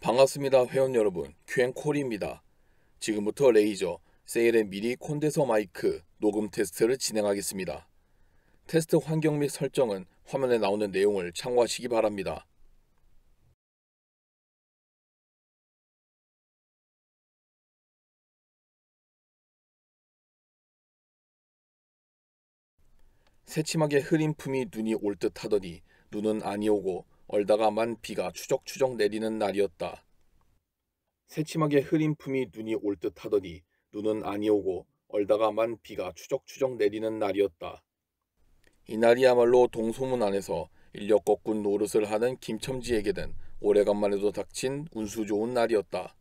반갑습니다 회원 여러분 q n 콜입니다 지금부터 레이저 세일의 미리 콘데서 마이크 녹음 테스트를 진행하겠습니다. 테스트 환경 및 설정은 화면에 나오는 내용을 참고하시기 바랍니다. 새침하게 흐린 품이 눈이 올 듯 하더니 눈은 아니오고 얼다가만 비가 추적추적 내리는 날이었다. 새침하게 흐린 품이 눈이 올듯 하더니 눈은 아니 오고 얼다가만 비가 추적추적 내리는 날이었다. 이날이야말로 동소문 안에서 인력 거꾼 노릇을 하는 김첨지에게는 오래간만에도 닥친 운수 좋은 날이었다.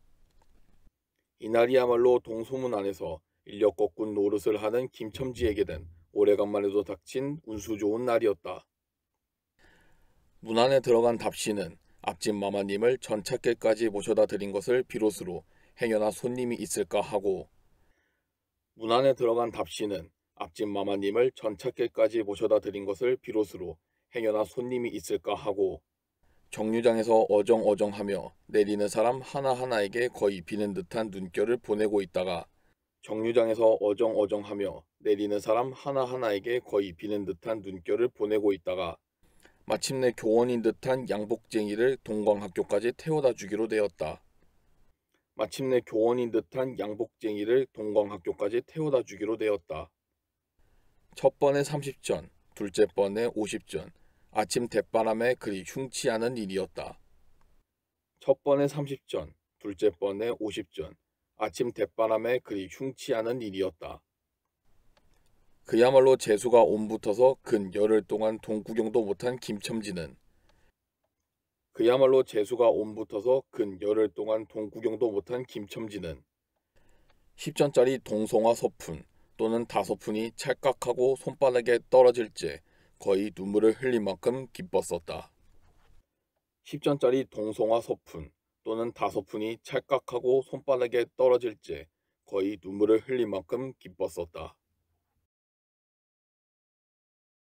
이날이야말로 동소문 안에서 인력 거꾼 노릇을 하는 김첨지에게는 오래간만에도 닥친 운수 좋은 날이었다. 문 안에 들어간 답시는 앞집 마마님을 전찻길까지 모셔다 드린 것을 비롯으로 행여나 손님이 있을까 하고 문 안에 들어간 답시는 앞집 마마님을 전찻길까지 모셔다 드린 것을 비롯으로 행여나 손님이 있을까 하고 정류장에서 어정어정하며 내리는 사람 하나하나에게 거의 비는 듯한 눈결을 보내고 있다가 정류장에서 어정어정하며 내리는 사람 하나하나에게 거의 비는 듯한 눈결을 보내고 있다가 마침내 교원인 듯한 양복쟁이를 동광학교까지 태워다 주기로 되었다. 마침내 교원인 듯한 양복쟁이를 동광학교까지 태워다 주기로 되었다. 첫 번에 30전, 둘째 번에 50전, 아침 대바람에 그리 흉치 않은 일이었다. 첫 번에 30전, 둘째 번에 50전, 아침 대바람에 그리 흉치 않은 일이었다. 그야말로 재수가 옴붙어서 근 열흘 동안 동구경도 못한 김첨지는 그야말로 재수가 옴붙어서 근 열흘 동안 동구경도 못한 김첨지는 10전짜리 동성화 서푼 또는 다섯푼이 찰칵하고 손바닥에 떨어질째 거의 눈물을 흘릴 만큼 기뻤었다. 10전짜리 동성화 서푼 또는 다섯푼이 찰칵하고 손바닥에 떨어질째 거의 눈물을 흘릴 만큼 기뻤었다.